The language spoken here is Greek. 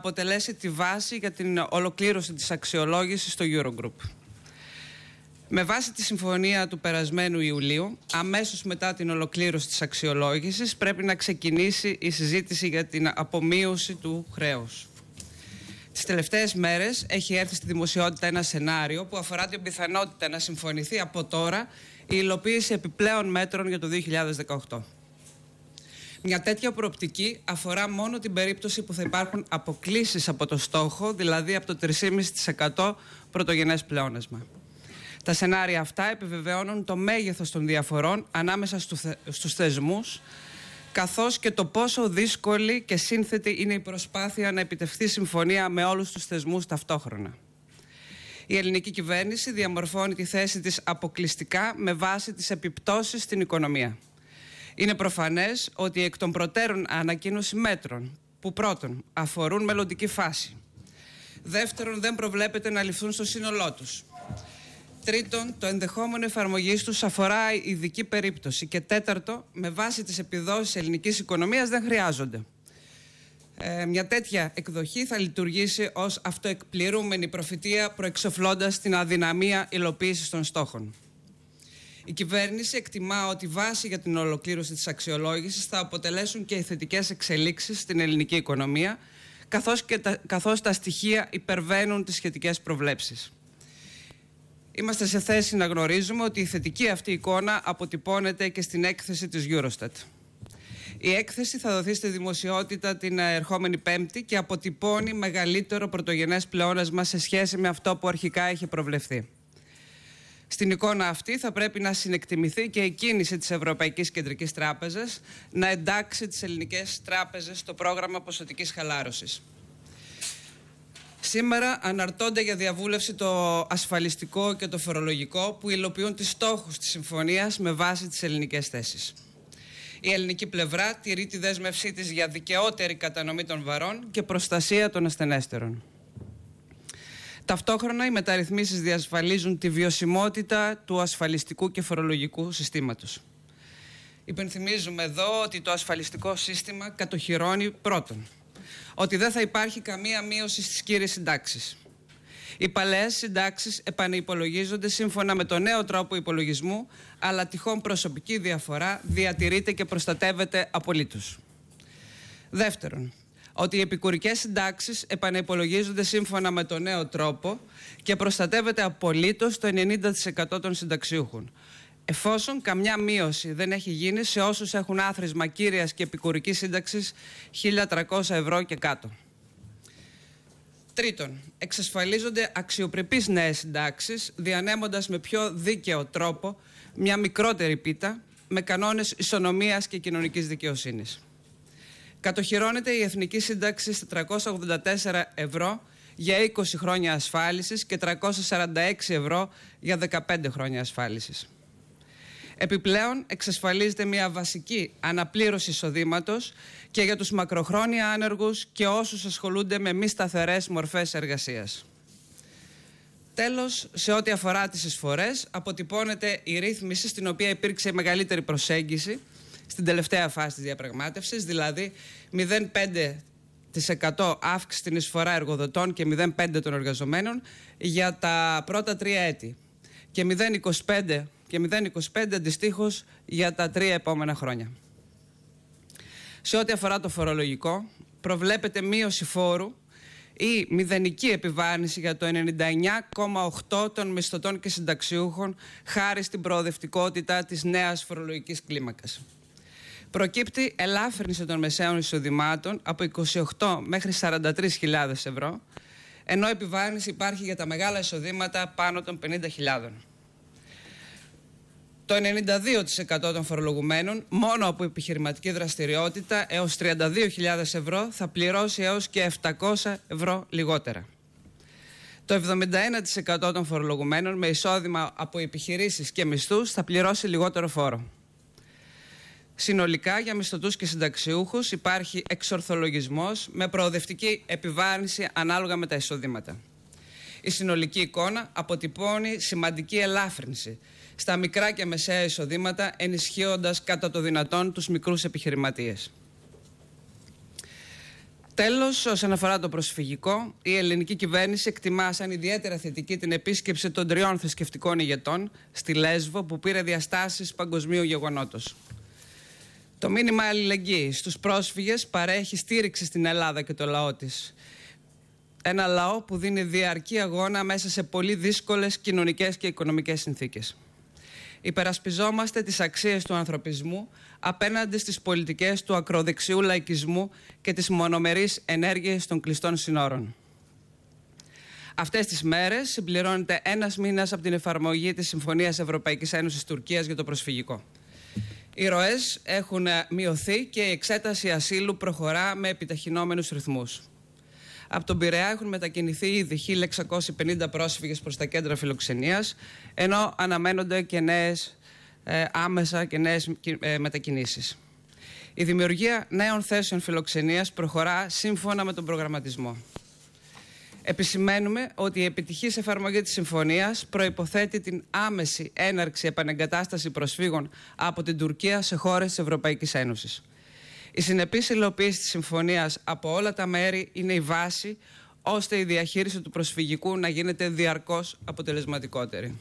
αποτελέσει τη βάση για την ολοκλήρωση της αξιολόγησης στο Eurogroup. Με βάση τη συμφωνία του περασμένου Ιουλίου, αμέσως μετά την ολοκλήρωση της αξιολόγησης, πρέπει να ξεκινήσει η συζήτηση για την απομείωση του χρέους. Τις τελευταίες μέρες έχει έρθει στη δημοσιότητα ένα σενάριο που αφορά την πιθανότητα να συμφωνηθεί από τώρα η υλοποίηση επιπλέον μέτρων για το 2018. Μια τέτοια προοπτική αφορά μόνο την περίπτωση που θα υπάρχουν αποκλήσεις από το στόχο, δηλαδή από το 3,5% πρωτογενές πλεόνασμα. Τα σενάρια αυτά επιβεβαιώνουν το μέγεθος των διαφορών ανάμεσα στους θεσμούς, καθώς και το πόσο δύσκολη και σύνθετη είναι η προσπάθεια να επιτευχθεί συμφωνία με όλους τους θεσμούς ταυτόχρονα. Η ελληνική κυβέρνηση διαμορφώνει τη θέση της αποκλειστικά με βάση τις επιπτώσεις στην οικονομία. Είναι προφανές ότι εκ των προτέρων ανακοίνωση μέτρων που πρώτον αφορούν μελλοντική φάση. Δεύτερον, δεν προβλέπεται να ληφθούν στο σύνολό τους. Τρίτον, το ενδεχόμενο εφαρμογής τους αφορά ειδική περίπτωση. Και τέταρτο, με βάση τις επιδόσεις ελληνικής οικονομίας δεν χρειάζονται. Ε, μια τέτοια εκδοχή θα λειτουργήσει ως αυτοεκπληρούμενη προφητεία, προεξοφλώντας την αδυναμία υλοποίησης των στόχων. Η κυβέρνηση εκτιμά ότι βάση για την ολοκλήρωση της αξιολόγησης θα αποτελέσουν και οι θετικές εξελίξεις στην ελληνική οικονομία, καθώς τα, καθώς τα στοιχεία υπερβαίνουν τις σχετικές προβλέψεις. Είμαστε σε θέση να γνωρίζουμε ότι η θετική αυτή εικόνα αποτυπώνεται και στην έκθεση της Eurostat. Η έκθεση θα δοθεί στη δημοσιότητα την ερχόμενη Πέμπτη και αποτυπώνει μεγαλύτερο πρωτογενές πλεόνασμα σε σχέση με αυτό που αρχικά είχε προβλεφθεί. Στην εικόνα αυτή θα πρέπει να συνεκτιμηθεί και η κίνηση της Ευρωπαϊκής Κεντρικής Τράπεζας να εντάξει τις ελληνικές τράπεζες στο πρόγραμμα ποσοτικής χαλάρωσης. Σήμερα αναρτώνται για διαβούλευση το ασφαλιστικό και το φορολογικό που υλοποιούν τις στόχους της συμφωνίας με βάση τις ελληνικές θέσεις. Η ελληνική πλευρά τηρεί τη δέσμευσή της για δικαιότερη κατανομή των βαρών και προστασία των ασθενέστερων. Ταυτόχρονα, οι μεταρρυθμίσεις διασφαλίζουν τη βιωσιμότητα του ασφαλιστικού και φορολογικού συστήματος. Υπενθυμίζουμε εδώ ότι το ασφαλιστικό σύστημα κατοχυρώνει πρώτον ότι δεν θα υπάρχει καμία μείωση στις κύριες συντάξεις. Οι παλαιές συντάξεις επανευπολογίζονται σύμφωνα με το νέο τρόπο υπολογισμού, αλλά τυχόν προσωπική διαφορά διατηρείται και προστατεύεται απολύτως. Δεύτερον, ότι οι επικουρικές συντάξεις επανεπολογίζονται σύμφωνα με τον νέο τρόπο και προστατεύεται απολύτως το 90% των συνταξιούχων. Εφόσον καμιά μείωση δεν έχει γίνει σε όσους έχουν άθροισμα κύριας και επικουρικής σύνταξης 1.300 ευρώ και κάτω. Τρίτον, εξασφαλίζονται αξιοπρεπείς νέες συντάξεις, διανέμοντας με πιο δίκαιο τρόπο μια μικρότερη πίτα με κανόνες ισονομίας και κοινωνικής δικαιοσύνης. Κατοχυρώνεται η Εθνική Σύνταξη στα 384 ευρώ για 20 χρόνια ασφάλισης και 346 ευρώ για 15 χρόνια ασφάλισης. Επιπλέον, εξασφαλίζεται μια βασική αναπλήρωση εισοδήματος και για τους μακροχρόνια άνεργους και όσους ασχολούνται με μη σταθερές μορφές εργασίας. Τέλος, σε ό,τι αφορά τις εισφορές, αποτυπώνεται η ρύθμιση στην οποία υπήρξε μεγαλύτερη προσέγγιση στην τελευταία φάση της διαπραγμάτευσης, δηλαδή 0,5% αύξηση στην εισφορά εργοδοτών και 0,5% των εργαζομένων για τα πρώτα τρία έτη και 0,25% και 0,25 αντιστοίχως για τα τρία επόμενα χρόνια. Σε ό,τι αφορά το φορολογικό, προβλέπεται μείωση φόρου ή μηδενική επιβάρυνση για το 99,8 των μισθωτών και συνταξιούχων χάρη στην προοδευτικότητα της νέας φορολογικής κλίμακας προκύπτει ελάφρυνση των μεσαίων εισοδημάτων από 28 μέχρι 43.000 ευρώ, ενώ επιβάρυνση υπάρχει για τα μεγάλα εισοδήματα πάνω των 50.000. Το 92% των φορολογουμένων, μόνο από επιχειρηματική δραστηριότητα έως 32.000 ευρώ, θα πληρώσει έως και 700 ευρώ λιγότερα. Το 71% των φορολογουμένων με εισόδημα από επιχειρήσεις και μισθούς θα πληρώσει λιγότερο φόρο. Συνολικά για μισθωτούς και συνταξιούχους υπάρχει εξορθολογισμός με προοδευτική επιβάρυνση ανάλογα με τα εισοδήματα. Η συνολική εικόνα αποτυπώνει σημαντική ελάφρυνση στα μικρά και μεσαία εισοδήματα ενισχύοντας κατά το δυνατόν τους μικρούς επιχειρηματίες. Τέλος, όσον αφορά το προσφυγικό, η ελληνική κυβέρνηση εκτιμά σαν ιδιαίτερα θετική την επίσκεψη των τριών θρησκευτικών ηγετών στη Λέσβο που πήρε διαστάσεις παγκοσμίου γεγονότος. Το μήνυμα αλληλεγγύης στους πρόσφυγες παρέχει στήριξη στην Ελλάδα και το λαό της. Ένα λαό που δίνει διαρκή αγώνα μέσα σε πολύ δύσκολες κοινωνικές και οικονομικές συνθήκες. Υπερασπιζόμαστε τις αξίες του ανθρωπισμού απέναντι στις πολιτικές του ακροδεξιού λαϊκισμού και τις μονομερείς ενέργειες των κλειστών συνόρων. Αυτές τις μέρες συμπληρώνεται ένας μήνας από την εφαρμογή της Συμφωνίας Ευρωπαϊκής Ένωσης Τουρκίας για το προσφυγικό. Οι ροές έχουν ε, μειωθεί και η εξέταση ασύλου προχωρά με επιταχυνόμενους ρυθμούς. Από τον Πειραιά έχουν μετακινηθεί ήδη 1.650 πρόσφυγες προς τα κέντρα φιλοξενίας, ενώ αναμένονται και νέες ε, άμεσα και νέες ε, μετακινήσεις. Η δημιουργία νέων θέσεων φιλοξενίας προχωρά σύμφωνα με τον προγραμματισμό. Επισημαίνουμε ότι η επιτυχής εφαρμογή της συμφωνίας προϋποθέτει την άμεση έναρξη επανεγκατάσταση προσφύγων από την Τουρκία σε χώρες της Ευρωπαϊκής Ένωσης. Η συνεπής υλοποίηση της συμφωνίας από όλα τα μέρη είναι η βάση ώστε η διαχείριση του προσφυγικού να γίνεται διαρκώς αποτελεσματικότερη.